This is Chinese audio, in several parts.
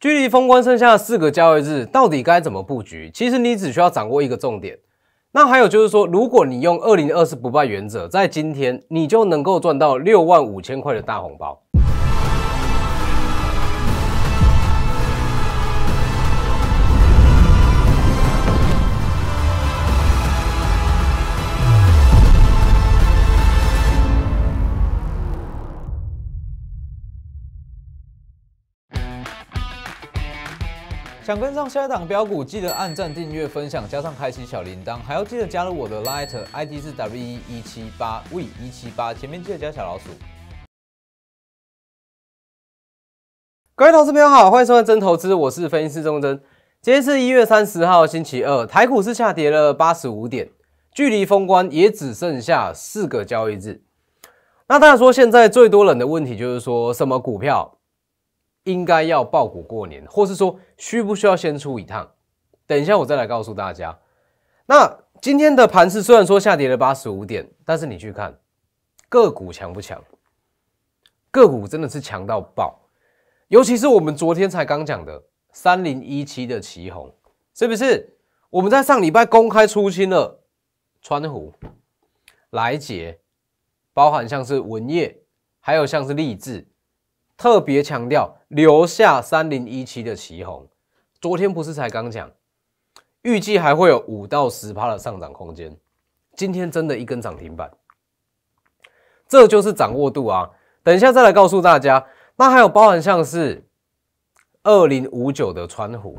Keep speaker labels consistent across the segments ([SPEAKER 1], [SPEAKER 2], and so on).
[SPEAKER 1] 距离封关剩下四个交易日，到底该怎么布局？其实你只需要掌握一个重点。那还有就是说，如果你用二零二四不败原则，在今天你就能够赚到六万五千块的大红包。想跟上下一档标股，记得按赞、订阅、分享，加上开启小铃铛，还要记得加入我的 Light ID 是 W 一一七八 V 一七八，前面记得加小老鼠。各位投资朋友好，欢迎收看《真投资》，我是分析师钟真。今天是一月三十号，星期二，台股是下跌了八十五点，距离封关也只剩下四个交易日。那大家说，现在最多人的问题就是说什么股票？应该要报股过年，或是说需不需要先出一趟？等一下我再来告诉大家。那今天的盘市虽然说下跌了八十五点，但是你去看个股强不强？个股真的是强到爆，尤其是我们昨天才刚讲的三零一七的旗红，是不是？我们在上礼拜公开出清了川湖、莱捷，包含像是文业，还有像是立志。特别强调留下三零一七的旗红，昨天不是才刚讲，预计还会有五到十趴的上涨空间。今天真的一根涨停板，这就是掌握度啊！等一下再来告诉大家，那还有包含像是二零五九的川虎，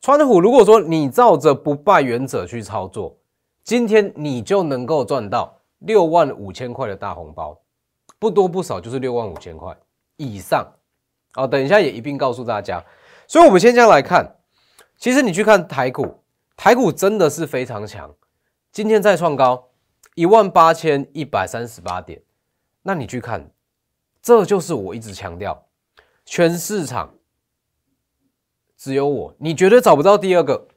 [SPEAKER 1] 川虎如果说你照着不败原则去操作，今天你就能够赚到六万五千块的大红包，不多不少就是六万五千块。以上，哦，等一下也一并告诉大家。所以，我们先这样来看。其实，你去看台股，台股真的是非常强。今天再创高一万八千一百三十八点。那你去看，这就是我一直强调，全市场只有我，你绝对找不到第二个，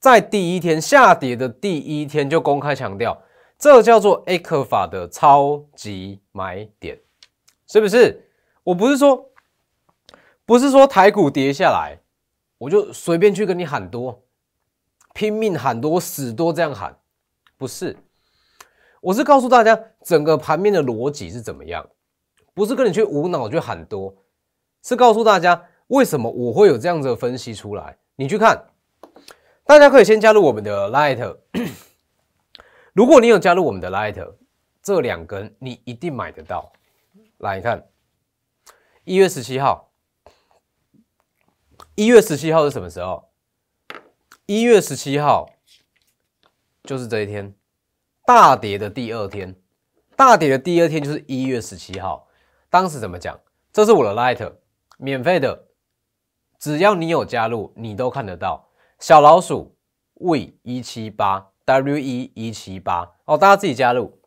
[SPEAKER 1] 在第一天下跌的第一天就公开强调，这叫做 A 克法的超级买点，是不是？我不是说，不是说台股跌下来，我就随便去跟你喊多，拼命喊多死多这样喊，不是，我是告诉大家整个盘面的逻辑是怎么样，不是跟你去无脑去喊多，是告诉大家为什么我会有这样子的分析出来。你去看，大家可以先加入我们的 Light，如果你有加入我们的 Light，这两根你一定买得到。来看。一月十七号，一月十七号是什么时候？一月十七号就是这一天，大跌的第二天，大跌的第二天就是一月十七号。当时怎么讲？这是我的 Lite，免费的，只要你有加入，你都看得到。小老鼠 we 一七八 we 一七八哦，大家自己加入。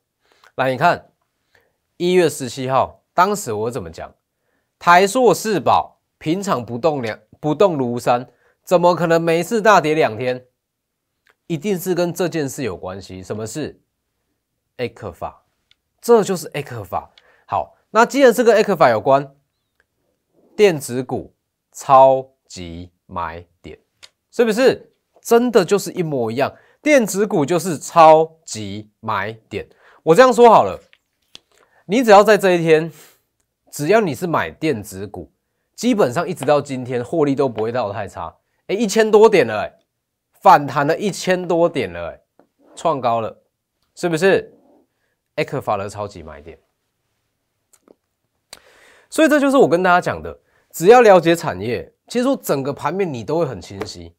[SPEAKER 1] 来，你看一月十七号，当时我怎么讲？台硕四宝平常不动两不动庐山，怎么可能每次大跌两天？一定是跟这件事有关系。什么事？A 克法，这就是 A 克法。好，那既然这个 A 克法有关，电子股超级买点是不是真的就是一模一样？电子股就是超级买点。我这样说好了，你只要在这一天。只要你是买电子股，基本上一直到今天获利都不会到太差。哎，一千多点了，反弹了一千多点了，哎，创高了，是不是？艾克法的超级买点。所以这就是我跟大家讲的，只要了解产业，其实整个盘面你都会很清晰。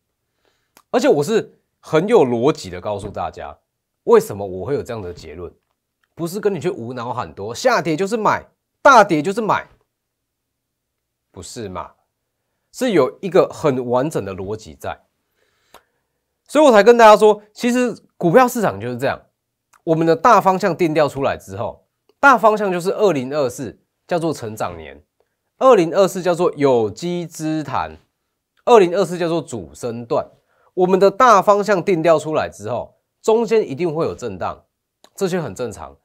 [SPEAKER 1] 而且我是很有逻辑的告诉大家，为什么我会有这样的结论，不是跟你去无脑喊多下跌就是买。大跌就是买，不是嘛？是有一个很完整的逻辑在，所以我才跟大家说，其实股票市场就是这样。我们的大方向定调出来之后，大方向就是二零二四叫做成长年，二零二四叫做有机之谈，二零二四叫做主升段。我们的大方向定调出来之后，中间一定会有震荡，这些很正常。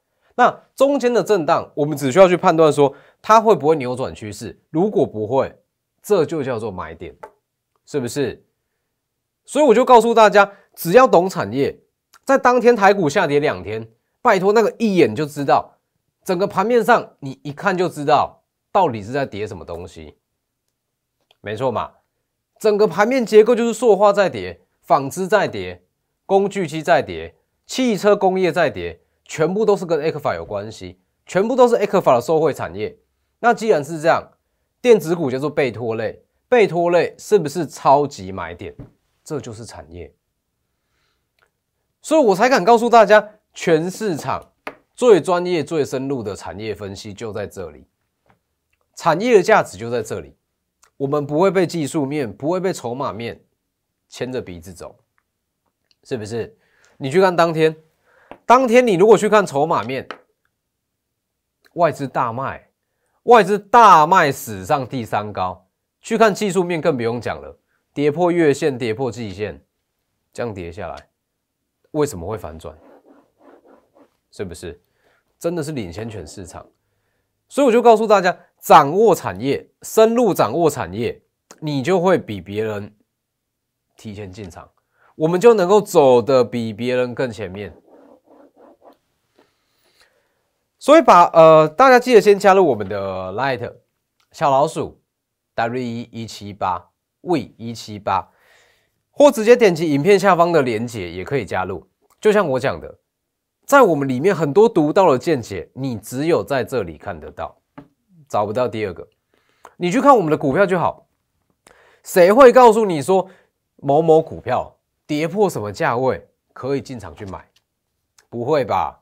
[SPEAKER 1] 那中间的震荡，我们只需要去判断说它会不会扭转趋势。如果不会，这就叫做买点，是不是？所以我就告诉大家，只要懂产业，在当天台股下跌两天，拜托那个一眼就知道，整个盘面上你一看就知道到底是在跌什么东西。没错嘛，整个盘面结构就是塑化在跌，纺织在跌，工具机在跌，汽车工业在跌。全部都是跟 X 法有关系，全部都是 X 法的受惠产业。那既然是这样，电子股叫做被拖累，被拖累是不是超级买点？这就是产业，所以我才敢告诉大家，全市场最专业、最深入的产业分析就在这里，产业的价值就在这里。我们不会被技术面，不会被筹码面牵着鼻子走，是不是？你去看当天。当天你如果去看筹码面，外资大卖，外资大卖史上第三高。去看技术面更不用讲了，跌破月线，跌破季线，这样跌下来，为什么会反转？是不是？真的是领先全市场。所以我就告诉大家，掌握产业，深入掌握产业，你就会比别人提前进场，我们就能够走的比别人更前面。所以把呃，大家记得先加入我们的 Light 小老鼠 W 一一七八 V 一七八，或直接点击影片下方的链接，也可以加入。就像我讲的，在我们里面很多独到的见解，你只有在这里看得到，找不到第二个。你去看我们的股票就好，谁会告诉你说某某股票跌破什么价位可以进场去买？不会吧？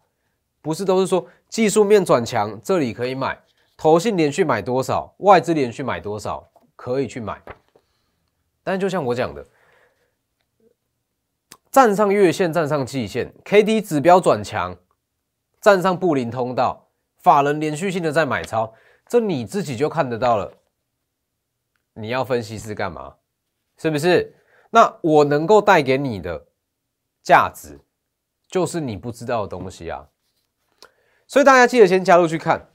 [SPEAKER 1] 不是都是说？技术面转强，这里可以买。投信连续买多少，外资连续买多少，可以去买。但就像我讲的，站上月线，站上季线，K D 指标转强，站上布林通道，法人连续性的在买超，这你自己就看得到了。你要分析师干嘛？是不是？那我能够带给你的价值，就是你不知道的东西啊。所以大家记得先加入去看。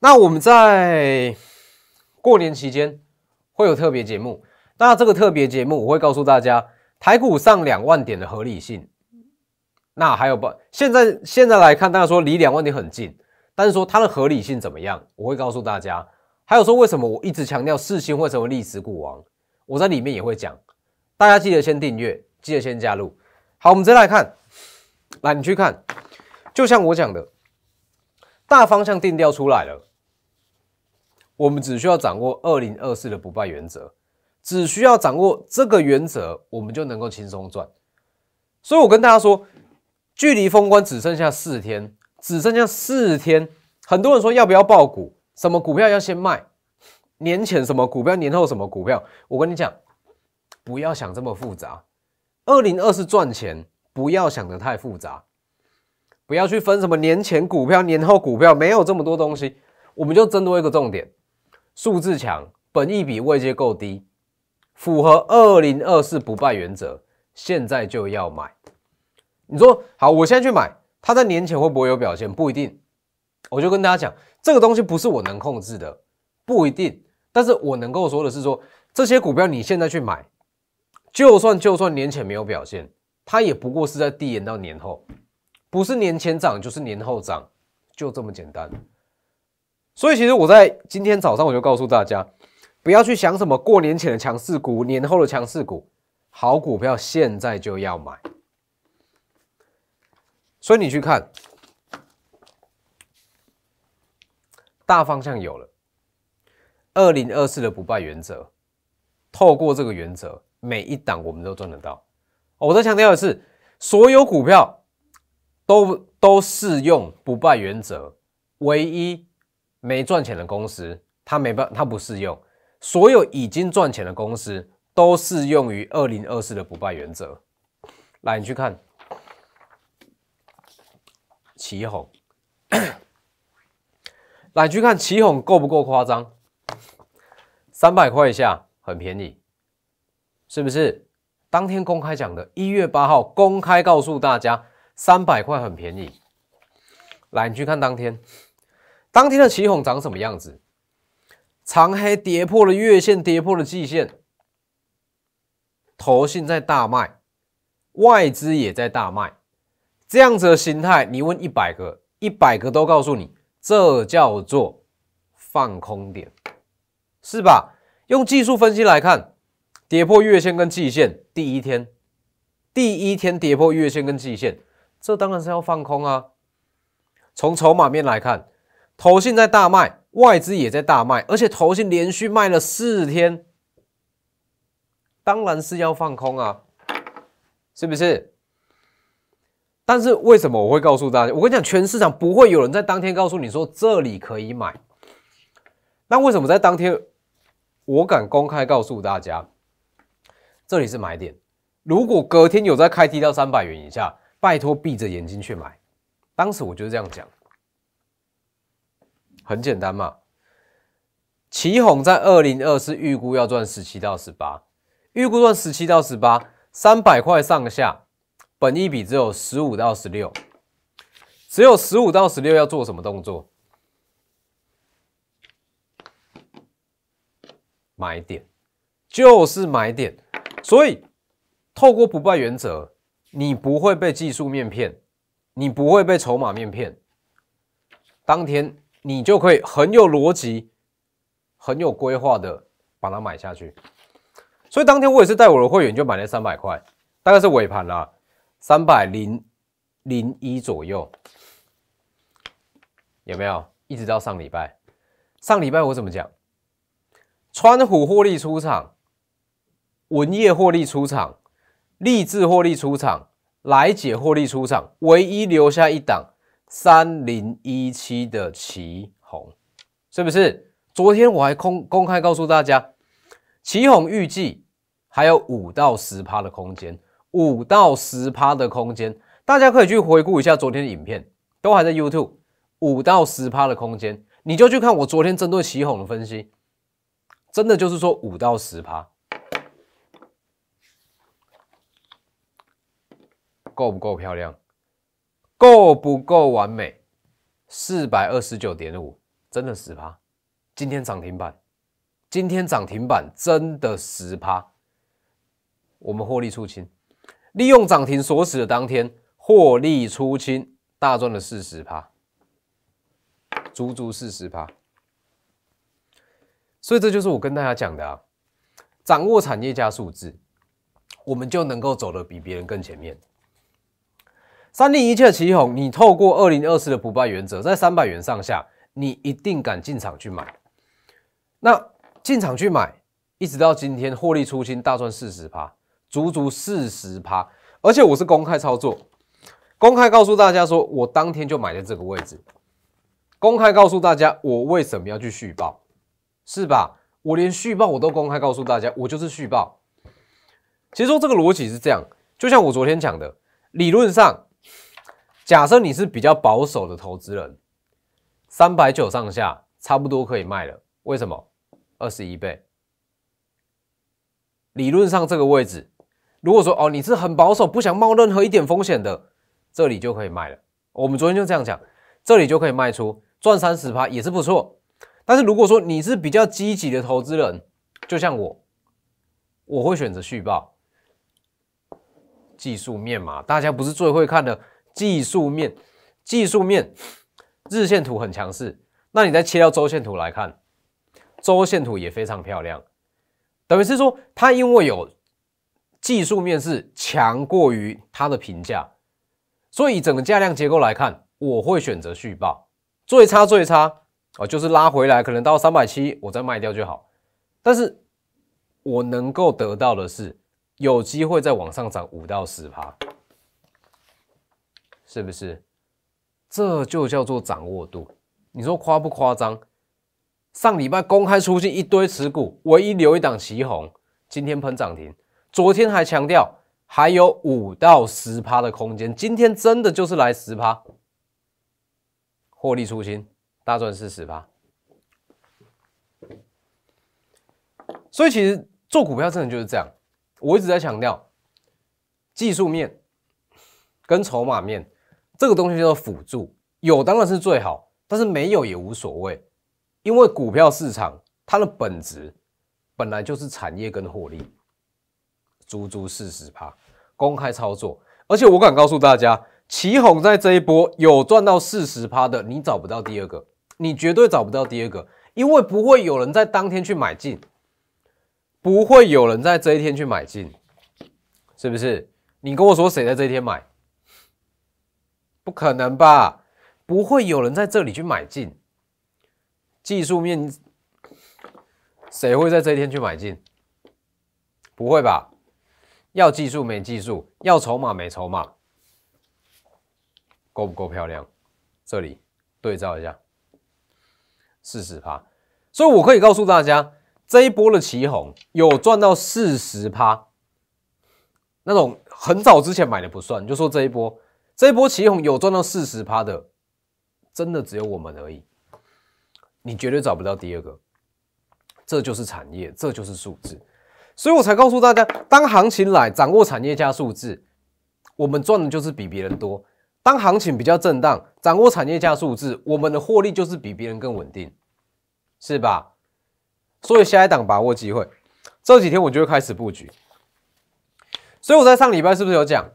[SPEAKER 1] 那我们在过年期间会有特别节目。那这个特别节目，我会告诉大家台股上两万点的合理性。那还有不？现在现在来看，大家说离两万点很近，但是说它的合理性怎么样？我会告诉大家。还有说为什么我一直强调四星会成为历史股王？我在里面也会讲。大家记得先订阅，记得先加入。好，我们再来看，来你去看。就像我讲的，大方向定调出来了，我们只需要掌握二零二四的不败原则，只需要掌握这个原则，我们就能够轻松赚。所以我跟大家说，距离封关只剩下四天，只剩下四天。很多人说要不要爆股，什么股票要先卖，年前什么股票，年后什么股票。我跟你讲，不要想这么复杂。二零二四赚钱，不要想得太复杂。不要去分什么年前股票、年后股票，没有这么多东西。我们就增多一个重点：数字强、本益比位阶够低，符合二零二四不败原则。现在就要买。你说好，我现在去买。它在年前会不会有表现？不一定。我就跟大家讲，这个东西不是我能控制的，不一定。但是我能够说的是，说这些股票你现在去买，就算就算年前没有表现，它也不过是在递延到年后。不是年前涨就是年后涨，就这么简单。所以其实我在今天早上我就告诉大家，不要去想什么过年前的强势股、年后的强势股，好股票现在就要买。所以你去看，大方向有了。二零二四的不败原则，透过这个原则，每一档我们都赚得到。我再强调的是，所有股票。都都适用不败原则，唯一没赚钱的公司，它没办，它不适用。所有已经赚钱的公司都适用于二零二四的不败原则。来，你去看，起哄。来，去看起哄够不够夸张？三百块以下很便宜，是不是？当天公开讲的，一月八号公开告诉大家。三百块很便宜，来你去看当天，当天的起哄长什么样子？长黑跌破了月线，跌破了季线，头信在大卖，外资也在大卖，这样子的形态，你问一百个，一百个都告诉你，这叫做放空点，是吧？用技术分析来看，跌破月线跟季线，第一天，第一天跌破月线跟季线。这当然是要放空啊！从筹码面来看，头信在大卖，外资也在大卖，而且头信连续卖了四天，当然是要放空啊，是不是？但是为什么我会告诉大家？我跟你讲，全市场不会有人在当天告诉你说这里可以买。那为什么在当天，我敢公开告诉大家，这里是买点？如果隔天有在开低到三百元以下？拜托，闭着眼睛去买。当时我就是这样讲，很简单嘛。奇红在二零二是预估要赚十七到十八，预估赚十七到十八，三百块上下，本一笔只有十五到十六，只有十五到十六，要做什么动作？买点，就是买点。所以，透过不败原则。你不会被技术面骗，你不会被筹码面骗，当天你就可以很有逻辑、很有规划的把它买下去。所以当天我也是带我的会员就买了三百块，大概是尾盘啦三百零零一左右，有没有？一直到上礼拜，上礼拜我怎么讲？川股获利出场，文业获利出场。励志获利出场，来解获利出场，唯一留下一档三零一七的旗红，是不是？昨天我还公公开告诉大家，旗红预计还有五到十趴的空间，五到十趴的空间，大家可以去回顾一下昨天的影片，都还在 YouTube，五到十趴的空间，你就去看我昨天针对旗红的分析，真的就是说五到十趴。够不够漂亮？够不够完美？四百二十九点五，真的十趴！今天涨停板，今天涨停板真的十趴！我们获利出清，利用涨停锁死的当天获利出清，大赚了四十趴，足足四十趴！所以这就是我跟大家讲的啊，掌握产业加数字，我们就能够走得比别人更前面。三力一切起哄，你透过二零二四的不败原则，在三百元上下，你一定敢进场去买。那进场去买，一直到今天获利出清，大赚四十趴，足足四十趴。而且我是公开操作，公开告诉大家说我当天就买在这个位置，公开告诉大家我为什么要去续报，是吧？我连续报我都公开告诉大家，我就是续报。其实说这个逻辑是这样，就像我昨天讲的，理论上。假设你是比较保守的投资人，三百九上下差不多可以卖了。为什么？二十一倍，理论上这个位置，如果说哦你是很保守，不想冒任何一点风险的，这里就可以卖了。我们昨天就这样讲，这里就可以卖出，赚三十趴也是不错。但是如果说你是比较积极的投资人，就像我，我会选择续报。技术面嘛，大家不是最会看的。技术面，技术面日线图很强势，那你再切到周线图来看，周线图也非常漂亮，等于是说它因为有技术面是强过于它的评价，所以整个价量结构来看，我会选择续报，最差最差哦就是拉回来可能到三百七，我再卖掉就好，但是我能够得到的是有机会再往上涨五到十趴。是不是？这就叫做掌握度。你说夸不夸张？上礼拜公开出现一堆持股，唯一留一档旗红，今天喷涨停。昨天还强调还有五到十趴的空间，今天真的就是来十趴，获利出清，大赚四十趴。所以其实做股票真的就是这样。我一直在强调技术面跟筹码面。这个东西叫做辅助，有当然是最好，但是没有也无所谓，因为股票市场它的本质本来就是产业跟获利，足足四十趴公开操作，而且我敢告诉大家，起哄在这一波有赚到四十趴的，你找不到第二个，你绝对找不到第二个，因为不会有人在当天去买进，不会有人在这一天去买进，是不是？你跟我说谁在这一天买？不可能吧？不会有人在这里去买进。技术面，谁会在这一天去买进？不会吧？要技术没技术，要筹码没筹码，够不够漂亮？这里对照一下，四十趴。所以我可以告诉大家，这一波的旗红有赚到四十趴。那种很早之前买的不算，就说这一波。这一波起哄有赚到四十趴的，真的只有我们而已，你绝对找不到第二个。这就是产业，这就是数字，所以我才告诉大家，当行情来，掌握产业加数字，我们赚的就是比别人多；当行情比较震荡，掌握产业加数字，我们的获利就是比别人更稳定，是吧？所以下一档把握机会，这几天我就会开始布局。所以我在上礼拜是不是有讲？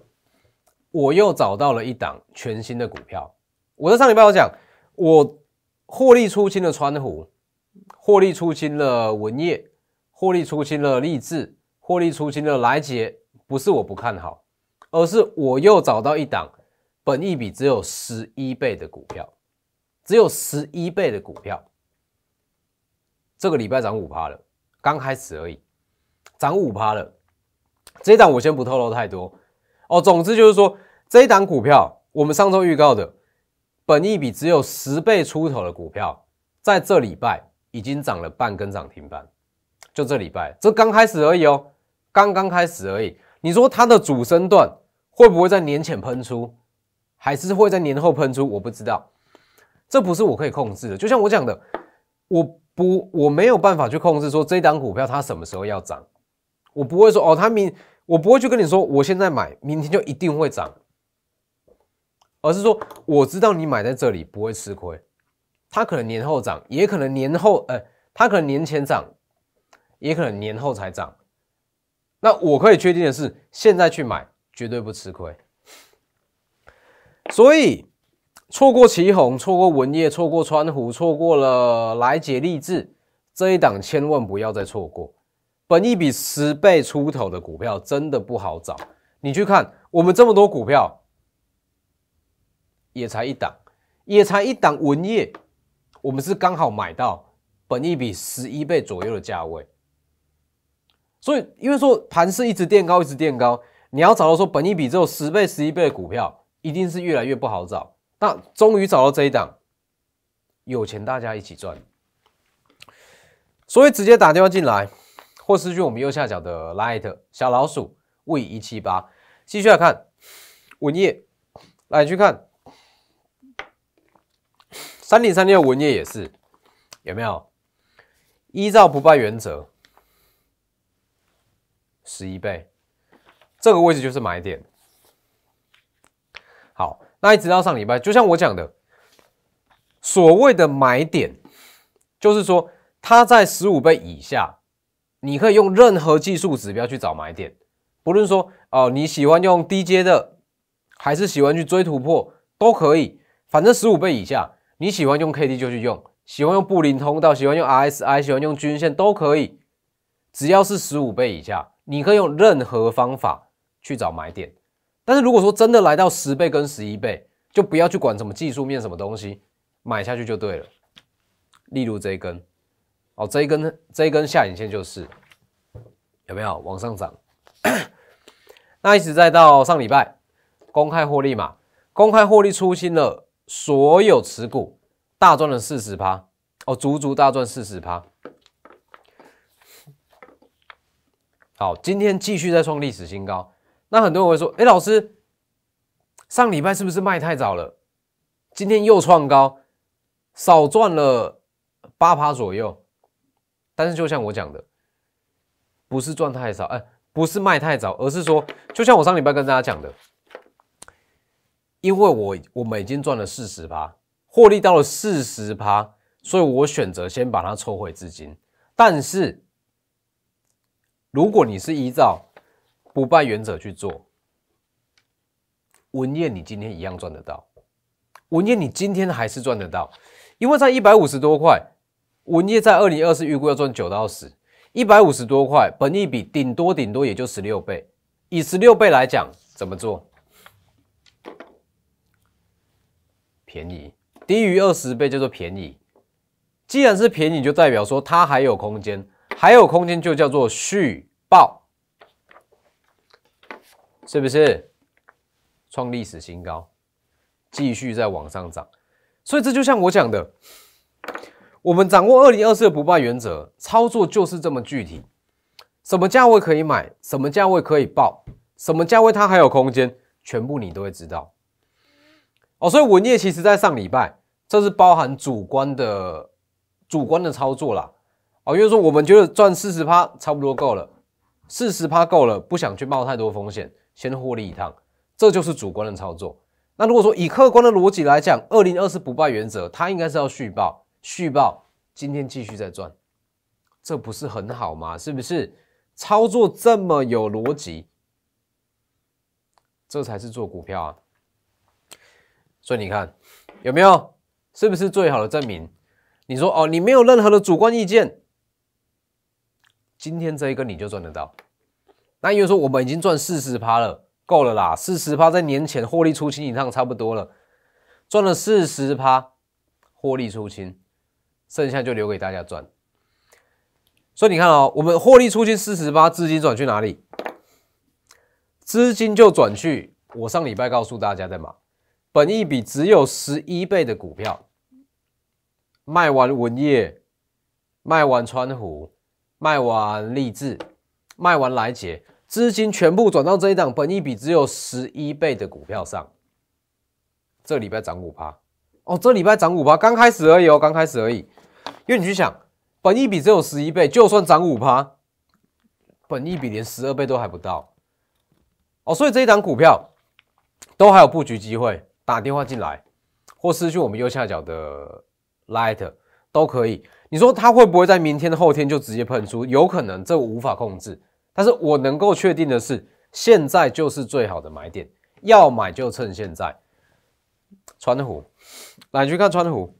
[SPEAKER 1] 我又找到了一档全新的股票。我在上礼拜我讲，我获利出清了川湖，获利出清了文业，获利出清了立志，获利出清了来杰。不是我不看好，而是我又找到一档本益比只有十一倍的股票，只有十一倍的股票，这个礼拜涨五趴了，刚开始而已，涨五趴了。这一档我先不透露太多。哦，总之就是说，这一档股票，我们上周预告的，本益比只有十倍出头的股票，在这礼拜已经涨了半根涨停板，就这礼拜，这刚开始而已哦，刚刚开始而已。你说它的主升段会不会在年前喷出，还是会在年后喷出？我不知道，这不是我可以控制的。就像我讲的，我不，我没有办法去控制说这一档股票它什么时候要涨，我不会说哦，它明。我不会去跟你说，我现在买明天就一定会涨，而是说我知道你买在这里不会吃亏。它可能年后涨，也可能年后，呃，它可能年前涨，也可能年后才涨。那我可以确定的是，现在去买绝对不吃亏。所以错过旗红，错过文业，错过川湖，错过了来解励志这一档，千万不要再错过。本一笔十倍出头的股票真的不好找，你去看我们这么多股票，也才一档，也才一档。文业，我们是刚好买到本一笔十一倍左右的价位，所以因为说盘是一直垫高，一直垫高，你要找到说本一笔只有十倍、十一倍的股票，一定是越来越不好找。那终于找到这一档，有钱大家一起赚，所以直接打电话进来。或私讯我们右下角的 Light 小老鼠 V 一七八，继续来看文业，来你去看三零三六文业也是有没有？依照不败原则，十一倍，这个位置就是买点。好，那一直到上礼拜，就像我讲的，所谓的买点，就是说它在十五倍以下。你可以用任何技术指标去找买点，不论说哦你喜欢用 D J 的，还是喜欢去追突破，都可以，反正十五倍以下，你喜欢用 K D 就去用，喜欢用布林通道，喜欢用 R S I，喜欢用均线都可以，只要是十五倍以下，你可以用任何方法去找买点。但是如果说真的来到十倍跟十一倍，就不要去管什么技术面什么东西，买下去就对了。例如这一根。哦，这一根这一根下影线就是有没有往上涨？那一直再到上礼拜公开获利嘛？公开获利出清了所有持股，大赚了四十趴哦，足足大赚四十趴。好，今天继续再创历史新高。那很多人会说：“哎，老师，上礼拜是不是卖太早了？今天又创高，少赚了八趴左右。”但是，就像我讲的，不是赚太少，哎，不是卖太早，而是说，就像我上礼拜跟大家讲的，因为我我们已经赚了四十趴，获利到了四十趴，所以我选择先把它抽回资金。但是，如果你是依照不败原则去做，文彦，你今天一样赚得到，文彦，你今天还是赚得到，因为才一百五十多块。文业在二零二四预估要赚九到十一百五十多块，本亿比顶多顶多也就十六倍。以十六倍来讲，怎么做？便宜，低于二十倍叫做便宜。既然是便宜，就代表说它还有空间，还有空间就叫做续报，是不是？创历史新高，继续再往上涨。所以这就像我讲的。我们掌握二零二四的不败原则，操作就是这么具体，什么价位可以买，什么价位可以报，什么价位它还有空间，全部你都会知道。哦，所以文业其实在上礼拜，这是包含主观的主观的操作啦。哦，因为说我们觉得赚四十趴差不多够了，四十趴够了，不想去冒太多风险，先获利一趟，这就是主观的操作。那如果说以客观的逻辑来讲，二零二四不败原则，它应该是要续报。续报，今天继续在赚，这不是很好吗？是不是操作这么有逻辑？这才是做股票啊！所以你看有没有？是不是最好的证明？你说哦，你没有任何的主观意见，今天这一个你就赚得到。那因为说我们已经赚四十趴了，够了啦，四十趴在年前获利出清一趟差不多了，赚了四十趴，获利出清。剩下就留给大家赚，所以你看哦，我们获利出金四十八，资金转去哪里？资金就转去。我上礼拜告诉大家的嘛，本一笔只有十一倍的股票，卖完文业，卖完川湖，卖完立志，卖完来杰，资金全部转到这一档本一笔只有十一倍的股票上。这礼拜涨五趴，哦，这礼拜涨五趴，刚开始而已哦，刚开始而已。因为你去想，本一比只有十一倍，就算涨五趴，本一比连十二倍都还不到，哦，所以这一档股票都还有布局机会。打电话进来，或私去我们右下角的 Light 都可以。你说它会不会在明天、后天就直接喷出？有可能，这无法控制。但是我能够确定的是，现在就是最好的买点，要买就趁现在。川虎，来你去看川虎，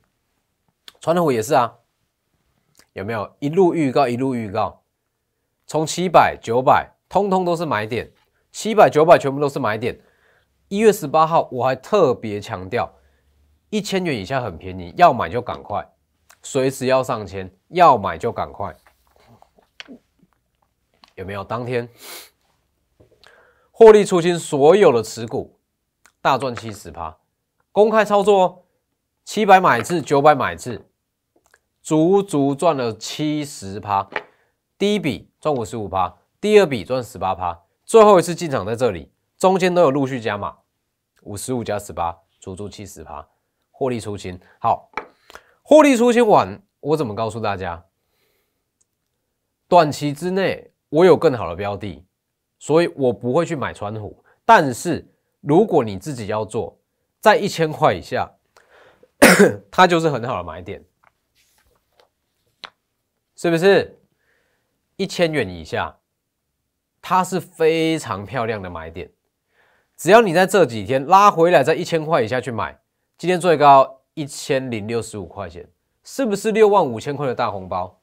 [SPEAKER 1] 川虎也是啊。有没有一路预告一路预告？从七百九百，通通都是买点。七百九百全部都是买点。一月十八号，我还特别强调，一千元以下很便宜，要买就赶快，随时要上千，要买就赶快。有没有？当天获利出清所有的持股，大赚七十趴。公开操作哦，七百买至九百买至。足足赚了七十趴，第一笔赚五十五趴，第二笔赚十八趴，最后一次进场在这里，中间都有陆续加码，五十五加十八，足足七十趴，获利出清。好，获利出清完，我怎么告诉大家？短期之内我有更好的标的，所以我不会去买川虎。但是如果你自己要做，在一千块以下，它就是很好的买点。是不是一千元以下，它是非常漂亮的买点。只要你在这几天拉回来，在一千块以下去买，今天最高一千零六十五块钱，是不是六万五千块的大红包？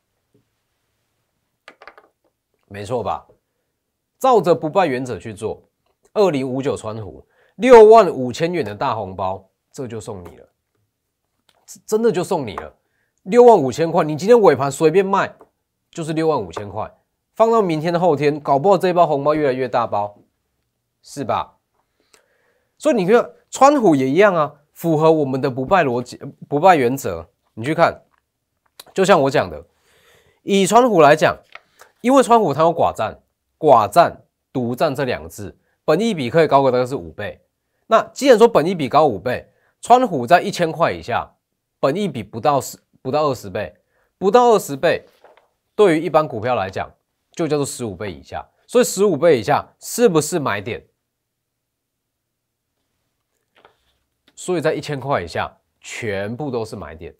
[SPEAKER 1] 没错吧？照着不败原则去做，二零五九川湖六万五千元的大红包，这就送你了，真的就送你了。六万五千块，你今天尾盘随便卖就是六万五千块，放到明天、的后天，搞不好这一包红包越来越大包，是吧？所以你看川虎也一样啊，符合我们的不败逻辑、不败原则。你去看，就像我讲的，以川虎来讲，因为川虎它有寡占、寡占、独占这两个字，本一比可以高个大概是五倍。那既然说本一比高五倍，川虎在一千块以下，本一比不到十。不到二十倍，不到二十倍，对于一般股票来讲，就叫做十五倍以下。所以十五倍以下是不是买点？所以在一千块以下，全部都是买点。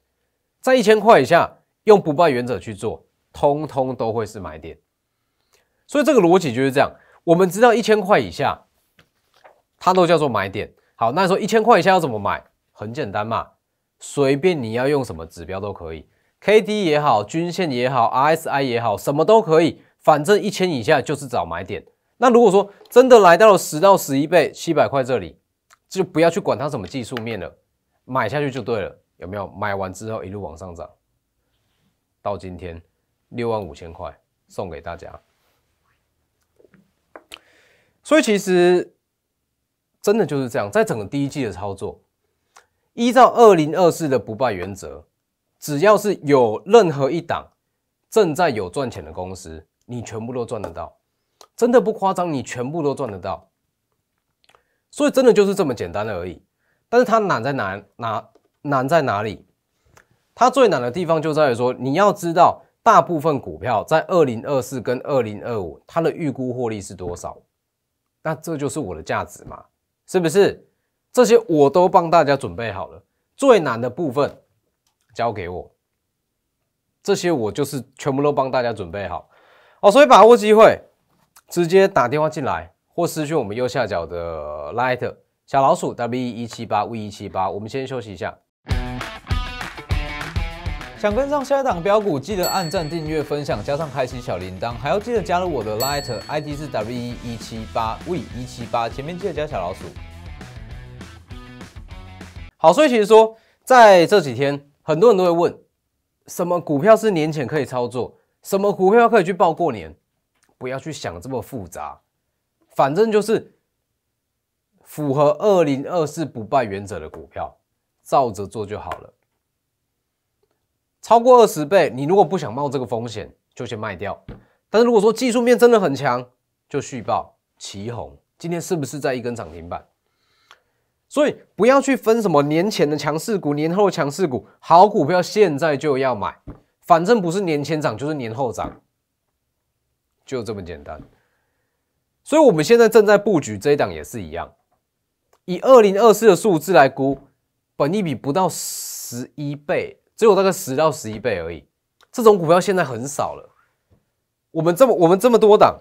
[SPEAKER 1] 在一千块以下，用不败原则去做，通通都会是买点。所以这个逻辑就是这样。我们知道一千块以下，它都叫做买点。好，那说一千块以下要怎么买？很简单嘛。随便你要用什么指标都可以，K D 也好，均线也好，R S I 也好，什么都可以。反正一千以下就是找买点。那如果说真的来到了十到十一倍，七百块这里，就不要去管它什么技术面了，买下去就对了，有没有？买完之后一路往上涨，到今天六万五千块送给大家。所以其实真的就是这样，在整个第一季的操作。依照二零二四的不败原则，只要是有任何一档正在有赚钱的公司，你全部都赚得到，真的不夸张，你全部都赚得到。所以真的就是这么简单的而已。但是它难在哪哪难在哪里？它最难的地方就在于说，你要知道大部分股票在二零二四跟二零二五它的预估获利是多少。那这就是我的价值嘛，是不是？这些我都帮大家准备好了，最难的部分交给我。这些我就是全部都帮大家准备好。哦，所以把握机会，直接打电话进来，或私去我们右下角的 Light 小老鼠 W 一七八 V 一七八。我们先休息一下。想跟上下一档标股，记得按赞、订阅、分享，加上开启小铃铛，还要记得加入我的 Light ID 是 W 一七八 V 一七八，前面记得加小老鼠。好，所以其实说，在这几天，很多人都会问，什么股票是年前可以操作，什么股票可以去报过年，不要去想这么复杂，反正就是符合二零二四不败原则的股票，照着做就好了。超过二十倍，你如果不想冒这个风险，就先卖掉。但是如果说技术面真的很强，就续报。旗红今天是不是在一根涨停板？所以不要去分什么年前的强势股、年后强势股，好股票现在就要买，反正不是年前涨就是年后涨，就这么简单。所以我们现在正在布局这一档也是一样，以二零二四的数字来估，本益比不到十一倍，只有大概十到十一倍而已。这种股票现在很少了，我们这么我们这么多档，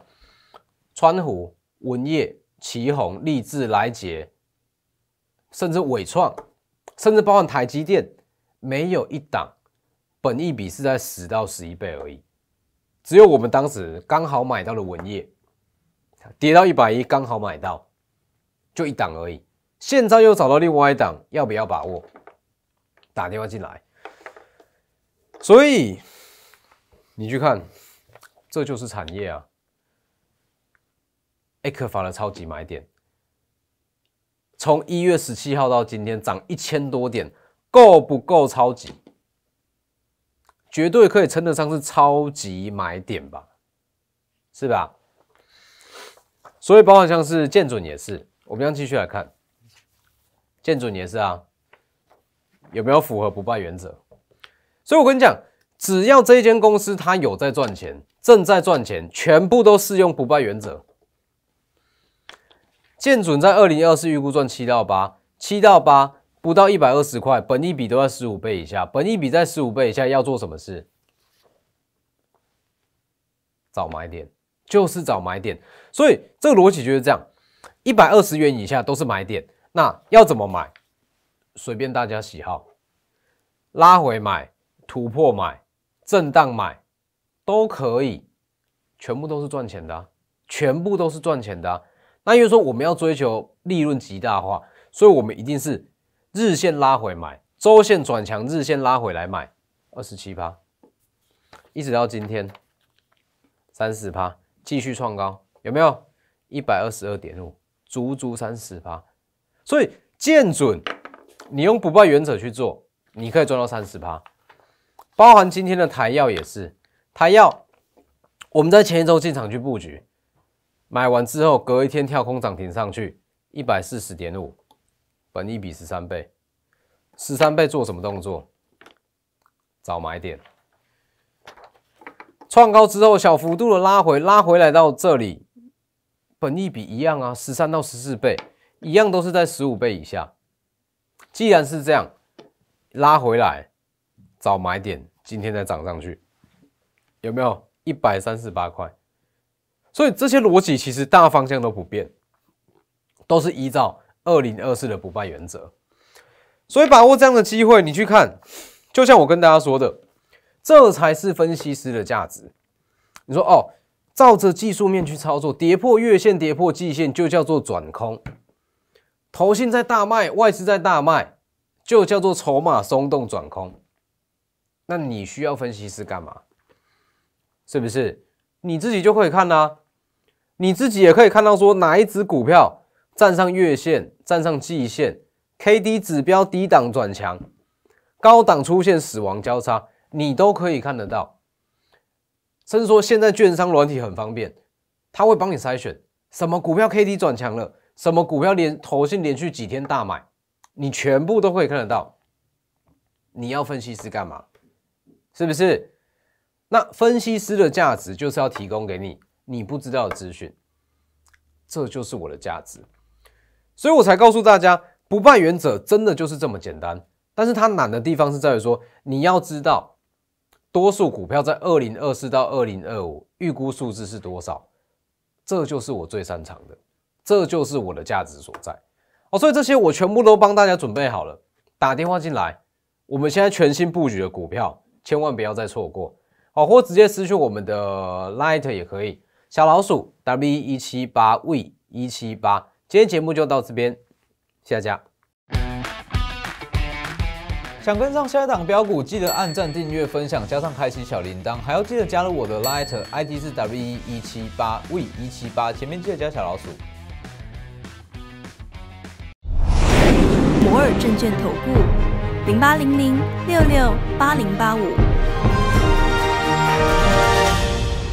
[SPEAKER 1] 川湖、文业、旗红、立志、来捷。甚至伟创，甚至包含台积电，没有一档，本一比是在十到十一倍而已。只有我们当时刚好买到了文业，跌到一百一刚好买到，就一档而已。现在又找到另外一档，要不要把握？打电话进来。所以你去看，这就是产业啊，哎，克法的超级买点。从一月十七号到今天，涨一千多点，够不够超级？绝对可以称得上是超级买点吧，是吧？所以包括像是建准也是，我们将继续来看，建准也是啊，有没有符合不败原则？所以我跟你讲，只要这间公司它有在赚钱，正在赚钱，全部都适用不败原则。建准在二零二四预估赚七到八，七到八不到一百二十块，本一比都在十五倍以下，本一比在十五倍以下要做什么事？找买点，就是找买点。所以这个逻辑就是这样，一百二十元以下都是买点。那要怎么买？随便大家喜好，拉回买、突破买、震荡买都可以，全部都是赚钱的，全部都是赚钱的。那因为说我们要追求利润极大化，所以我们一定是日线拉回买，周线转强，日线拉回来买二十七趴，一直到今天三十趴，继续创高，有没有一百二十二点五，足足三十趴。所以见准，你用不败原则去做，你可以赚到三十趴，包含今天的台药也是，台药我们在前一周进场去布局。买完之后，隔一天跳空涨停上去，一百四十点五，本一比十三倍，十三倍做什么动作？找买点。创高之后小幅度的拉回，拉回来到这里，本一比一样啊，十三到十四倍，一样都是在十五倍以下。既然是这样，拉回来找买点，今天再涨上去，有没有？一百三十八块。所以这些逻辑其实大方向都不变，都是依照二零二四的不败原则。所以把握这样的机会，你去看，就像我跟大家说的，这才是分析师的价值。你说哦，照着技术面去操作，跌破月线、跌破季线就叫做转空，头信在大卖，外资在大卖，就叫做筹码松动转空。那你需要分析师干嘛？是不是你自己就可以看呢？你自己也可以看到，说哪一只股票站上月线、站上季线，K D 指标低档转强，高档出现死亡交叉，你都可以看得到。甚至说现在券商软体很方便，它会帮你筛选什么股票 K D 转强了，什么股票连头信连续几天大买，你全部都可以看得到。你要分析师干嘛？是不是？那分析师的价值就是要提供给你。你不知道的资讯，这就是我的价值，所以我才告诉大家，不败原则真的就是这么简单。但是它难的地方是在于说，你要知道多数股票在二零二四到二零二五预估数字是多少，这就是我最擅长的，这就是我的价值所在。哦，所以这些我全部都帮大家准备好了，打电话进来，我们现在全新布局的股票，千万不要再错过好，或直接私讯我们的 Light 也可以。小老鼠 W 一七八 V 一七八，今天节目就到这边，谢谢大家。想跟上下一档标股，记得按赞、订阅、分享，加上开启小铃铛，还要记得加入我的拉拉特，ID 是 W 一七八 V 一七八，前面记得加小老鼠。摩尔证券投顾零八零零六六八零八五。